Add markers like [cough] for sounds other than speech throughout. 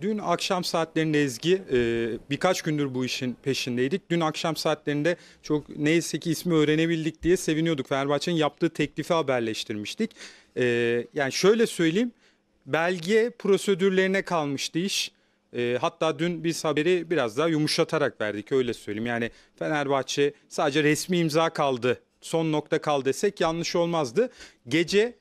Dün akşam saatlerinde Ezgi e, birkaç gündür bu işin peşindeydik. Dün akşam saatlerinde çok neyse ki ismi öğrenebildik diye seviniyorduk. Fenerbahçe'nin yaptığı teklifi haberleştirmiştik. E, yani şöyle söyleyeyim belge prosedürlerine kalmıştı iş. E, hatta dün biz haberi biraz daha yumuşatarak verdik öyle söyleyeyim. Yani Fenerbahçe sadece resmi imza kaldı son nokta kal desek yanlış olmazdı. Gece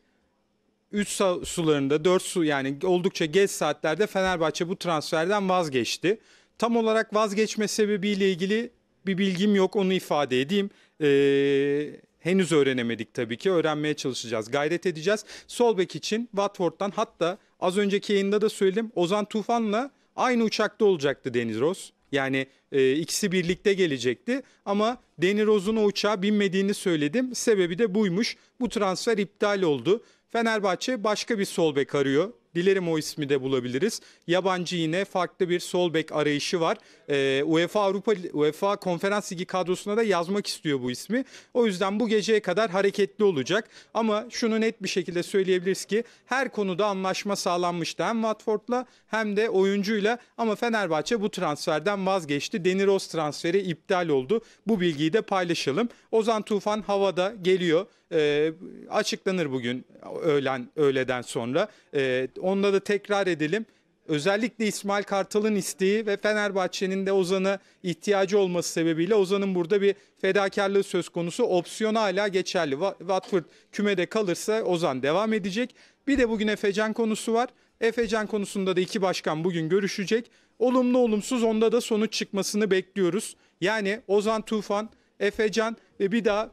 3 sularında 4 su yani oldukça geç saatlerde Fenerbahçe bu transferden vazgeçti. Tam olarak vazgeçme sebebiyle ilgili bir bilgim yok onu ifade edeyim. Ee, henüz öğrenemedik tabii ki öğrenmeye çalışacağız gayret edeceğiz. Solbek için Watford'dan hatta az önceki yayında da söyledim Ozan Tufan'la aynı uçakta olacaktı Deniz Ross. Yani e, ikisi birlikte gelecekti ama Deniz Roz'un o uçağa binmediğini söyledim. Sebebi de buymuş. Bu transfer iptal oldu. Fenerbahçe başka bir sol bek arıyor. Dilerim o ismi de bulabiliriz. Yabancı yine farklı bir sol bek arayışı var. E, UEFA Avrupa UEFA Konferans Ligi kadrosuna da yazmak istiyor bu ismi. O yüzden bu geceye kadar hareketli olacak. Ama şunu net bir şekilde söyleyebiliriz ki her konuda anlaşma sağlanmıştı. Hem Watford'la hem de oyuncuyla ama Fenerbahçe bu transferden vazgeçti. Deniroz transferi iptal oldu. Bu bilgiyi de paylaşalım. Ozan Tufan havada geliyor. E, açıklanır bugün öğlen öğleden sonra. E, Onda da tekrar edelim. Özellikle İsmail Kartal'ın isteği ve Fenerbahçe'nin de Ozan'a ihtiyacı olması sebebiyle Ozan'ın burada bir fedakarlığı söz konusu. Opsiyon hala geçerli. Watford kümede kalırsa Ozan devam edecek. Bir de bugün Efecan konusu var. Efecan konusunda da iki başkan bugün görüşecek. Olumlu olumsuz onda da sonuç çıkmasını bekliyoruz. Yani Ozan Tufan, Efecan ve bir daha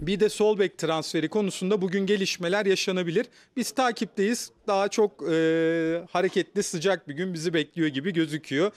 bir de sol bek transferi konusunda bugün gelişmeler yaşanabilir. Biz takipteyiz. Daha çok e, hareketli, sıcak bir gün bizi bekliyor gibi gözüküyor.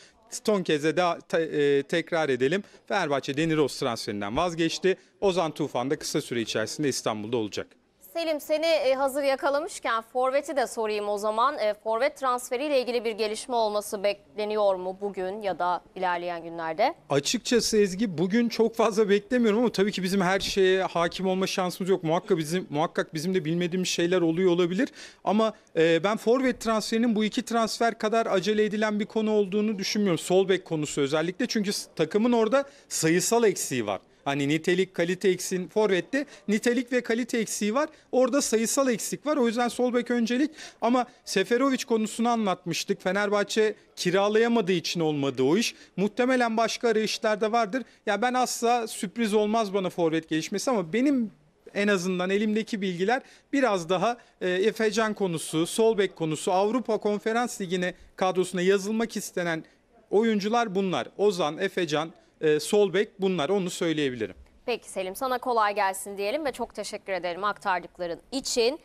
Son keze te, e, tekrar edelim. Fenerbahçe Deniroz transferinden vazgeçti. Ozan Tufan da kısa süre içerisinde İstanbul'da olacak. Selim seni e, hazır yakalamışken Forvet'i de sorayım o zaman. E, Forvet transferiyle ilgili bir gelişme olması bekleniyor mu bugün ya da ilerleyen günlerde? Açıkçası Ezgi bugün çok fazla beklemiyorum ama tabii ki bizim her şeye hakim olma şansımız yok. Muhakkak bizim muhakkak bizim de bilmediğimiz şeyler oluyor olabilir. Ama e, ben Forvet transferinin bu iki transfer kadar acele edilen bir konu olduğunu düşünmüyorum. Sol bek konusu özellikle çünkü takımın orada sayısal eksiği var. Hani nitelik kalite eksin forvette nitelik ve kalite eksiği var. Orada sayısal eksik var. O yüzden sol bek öncelik ama Seferovic konusunu anlatmıştık. Fenerbahçe kiralayamadığı için olmadı o iş. Muhtemelen başka arayışlar da vardır. Ya ben asla sürpriz olmaz bana forvet gelişmesi ama benim en azından elimdeki bilgiler biraz daha e, Efecan konusu, sol bek konusu, Avrupa Konferans Ligi'ne kadrosuna yazılmak istenen oyuncular bunlar. Ozan, Efecan, e, sol bek bunlar onu söyleyebilirim. Peki Selim sana kolay gelsin diyelim ve çok teşekkür ederim aktardıkların için.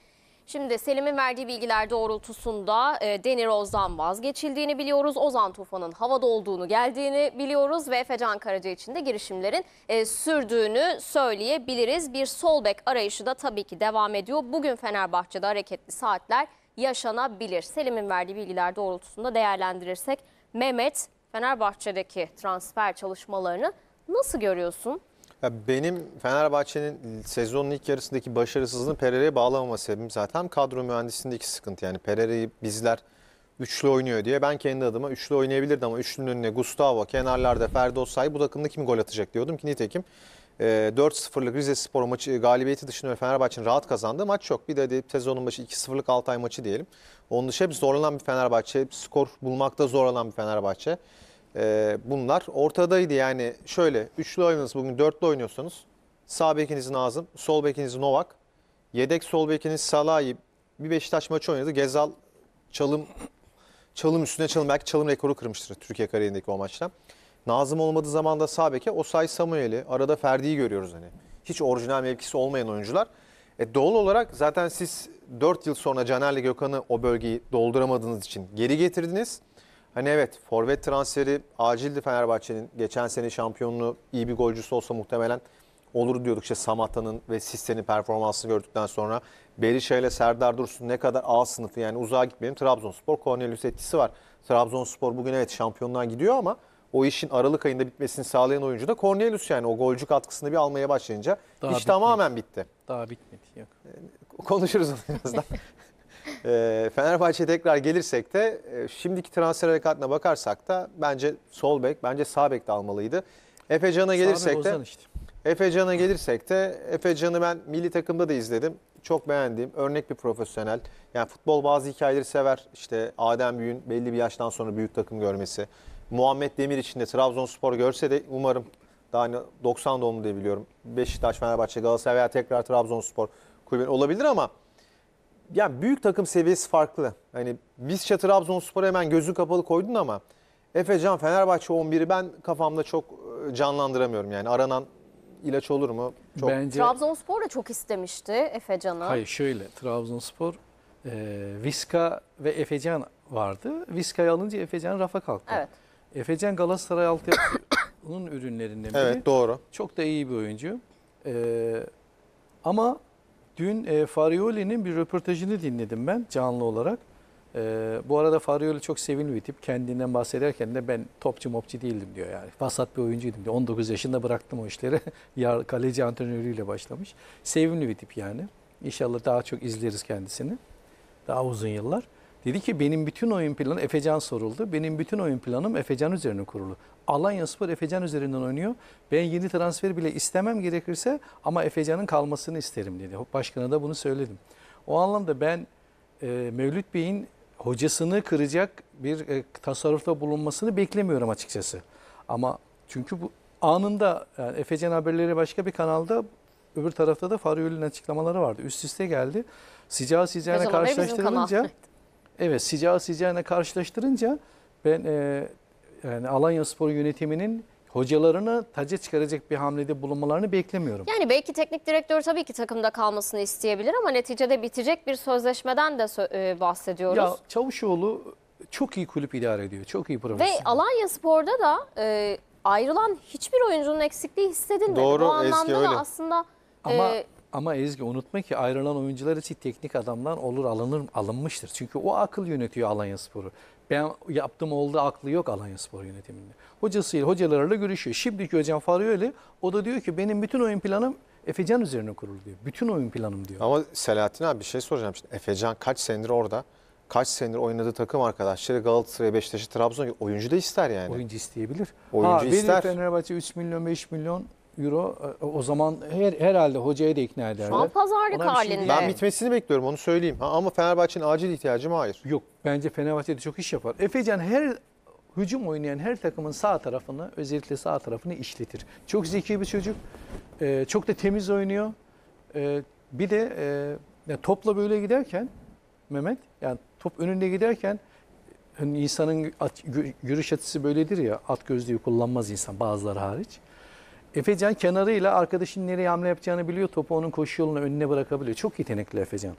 Şimdi Selim'in verdiği bilgiler doğrultusunda e, Denir Oz'dan vazgeçildiğini biliyoruz. Ozan Tufan'ın havada olduğunu geldiğini biliyoruz ve Fecan Karaca için de girişimlerin e, sürdüğünü söyleyebiliriz. Bir sol bek arayışı da tabii ki devam ediyor. Bugün Fenerbahçe'de hareketli saatler yaşanabilir. Selim'in verdiği bilgiler doğrultusunda değerlendirirsek Mehmet Fenerbahçe'deki transfer çalışmalarını nasıl görüyorsun? Ya benim Fenerbahçe'nin sezonun ilk yarısındaki başarısızlığını Pereira'ya bağlamama sebebim zaten kadro mühendisindeki sıkıntı. Yani Pereira'yı bizler üçlü oynuyor diye ben kendi adıma üçlü oynayabilirdim ama üçlünün önüne Gustavo, kenarlarda Ferdo Say bu takımda kim gol atacak diyordum ki nitekim 4-0'lık e, Rize Spor maçı galibiyeti dışında Fenerbahçe'nin rahat kazandığı maç yok. Bir de, de sezonun başı 2-0'lık Altay maçı diyelim. Onun dışı hep zorlanan bir Fenerbahçe, hep skor bulmakta zorlanan bir Fenerbahçe e, bunlar ortadaydı. Yani şöyle üçlü oynadınız bugün dörtlü oynuyorsanız sağ bekiniz Nazım, sol bekiniz Novak, yedek sol bekiniz Salahi bir Beşiktaş maçı oynadı. Gezal çalım çalım üstüne çalım belki çalım rekoru kırmıştır Türkiye kariyerindeki o maçta. Nazım olmadığı zaman da sağ beke Osay Samuel'i arada Ferdi'yi görüyoruz hani. Hiç orijinal mevkisi olmayan oyuncular. E, doğal olarak zaten siz 4 yıl sonra Caner'le Gökhan'ı o bölgeyi dolduramadığınız için geri getirdiniz. Hani evet forvet transferi acildi Fenerbahçe'nin. Geçen sene şampiyonluğu iyi bir golcüsü olsa muhtemelen olur diyorduk. İşte Samata'nın ve Siste'nin performansını gördükten sonra Berisha ile Serdar Dursun ne kadar A sınıfı yani uzağa gitmeyelim. Trabzonspor Cornelius etkisi var. Trabzonspor bugün evet şampiyonluğa gidiyor ama o işin Aralık ayında bitmesini sağlayan oyuncu da Cornelius yani o golcü katkısını bir almaya başlayınca Daha iş bitmedi. tamamen bitti. Daha bitmedi yok. Konuşuruz onu birazdan. [laughs] E, Fenerbahçe'ye tekrar gelirsek de e, şimdiki transfer harekatına bakarsak da bence sol bek, bence sağ bek de almalıydı. Efe Can'a gelirsek de işte. Efe Can'a gelirsek de Efe Can'ı ben milli takımda da izledim. Çok beğendiğim, örnek bir profesyonel. Yani futbol bazı hikayeleri sever. İşte Adem Büyü'n belli bir yaştan sonra büyük takım görmesi. Muhammed Demir için de Trabzonspor görse de umarım daha 90 doğumlu diye biliyorum. Beşiktaş, Fenerbahçe, Galatasaray veya tekrar Trabzonspor kulübü olabilir ama yani büyük takım seviyesi farklı. Hani biz Trabzonspor'a hemen gözü kapalı koydun ama Efe Can Fenerbahçe 11'i ben kafamda çok e, canlandıramıyorum. Yani aranan ilaç olur mu? Çok... Bence... Trabzonspor da çok istemişti Efe Efecan'ı. Hayır şöyle Trabzonspor e, Viska ve Can vardı. Viska'yı alınca Can rafa kalktı. Evet. Can Galatasaray altı altyapısının [coughs] ürünlerinden biri. Evet doğru. Çok da iyi bir oyuncu. E, ama Dün e, Farioli'nin bir röportajını dinledim ben canlı olarak. E, bu arada Farioli çok sevimli bir tip. Kendinden bahsederken de ben topçu mopçu değildim diyor yani. Fasat bir oyuncuydum diyor. 19 yaşında bıraktım o işleri. [laughs] Yar, kaleci antrenörüyle başlamış. Sevimli bir tip yani. İnşallah daha çok izleriz kendisini. Daha uzun yıllar. Dedi ki benim bütün oyun planı Efecan soruldu. Benim bütün oyun planım Efecan üzerine kurulu. Alanya Spor Efecan üzerinden oynuyor. Ben yeni transfer bile istemem gerekirse ama Efecan'ın kalmasını isterim dedi. Başkana da bunu söyledim. O anlamda ben e, Mevlüt Bey'in hocasını kıracak bir e, tasarrufta bulunmasını beklemiyorum açıkçası. Ama çünkü bu anında yani Efecan haberleri başka bir kanalda öbür tarafta da Fariyol'ün açıklamaları vardı. Üst üste geldi. Sıcağı sıcağına karşılaştırılınca Evet sıcağı sıcağına karşılaştırınca ben e, yani Alanya Spor yönetiminin hocalarını taca çıkaracak bir hamlede bulunmalarını beklemiyorum. Yani belki teknik direktör tabii ki takımda kalmasını isteyebilir ama neticede bitecek bir sözleşmeden de sö e, bahsediyoruz. Ya Çavuşoğlu çok iyi kulüp idare ediyor. Çok iyi profesyonel. Ve Alanya Spor'da da e, ayrılan hiçbir oyuncunun eksikliği hissedilmedi. Doğru, Bu anlamda da öyle. aslında ama e, ama Ezgi unutma ki ayrılan oyuncular için teknik adamdan olur alınır alınmıştır. Çünkü o akıl yönetiyor Alanya Sporu. Ben yaptım oldu aklı yok Alanya Spor yönetiminde. Hocasıyla hocalarıyla görüşüyor. Şimdiki hocam Faryoli o da diyor ki benim bütün oyun planım Efecan üzerine kurulu diyor. Bütün oyun planım diyor. Ama Selahattin abi bir şey soracağım şimdi. Efecan kaç senedir orada? Kaç senedir oynadığı takım arkadaşları Galatasaray, Beşiktaş'ı, Trabzon oyuncu da ister yani. Oyuncu isteyebilir. Oyuncu ha, ister. Fenerbahçe 3 milyon 5 milyon euro e, o zaman her, herhalde hocaya da ikna ederler. Şu an pazarlık Ona bir şey halinde. Ben bitmesini bekliyorum onu söyleyeyim. Ha, ama Fenerbahçe'nin acil ihtiyacı mı? Hayır. Yok bence Fenerbahçe'de çok iş yapar. Efecan her hücum oynayan her takımın sağ tarafını özellikle sağ tarafını işletir. Çok zeki bir çocuk. E, çok da temiz oynuyor. E, bir de e, ya topla böyle giderken Mehmet yani top önünde giderken hani insanın at, yürüyüş açısı böyledir ya at gözlüğü kullanmaz insan bazıları hariç. Efecan kenarıyla arkadaşın nereye hamle yapacağını biliyor. Topu onun koşu yoluna önüne bırakabiliyor. Çok yetenekli Efecan.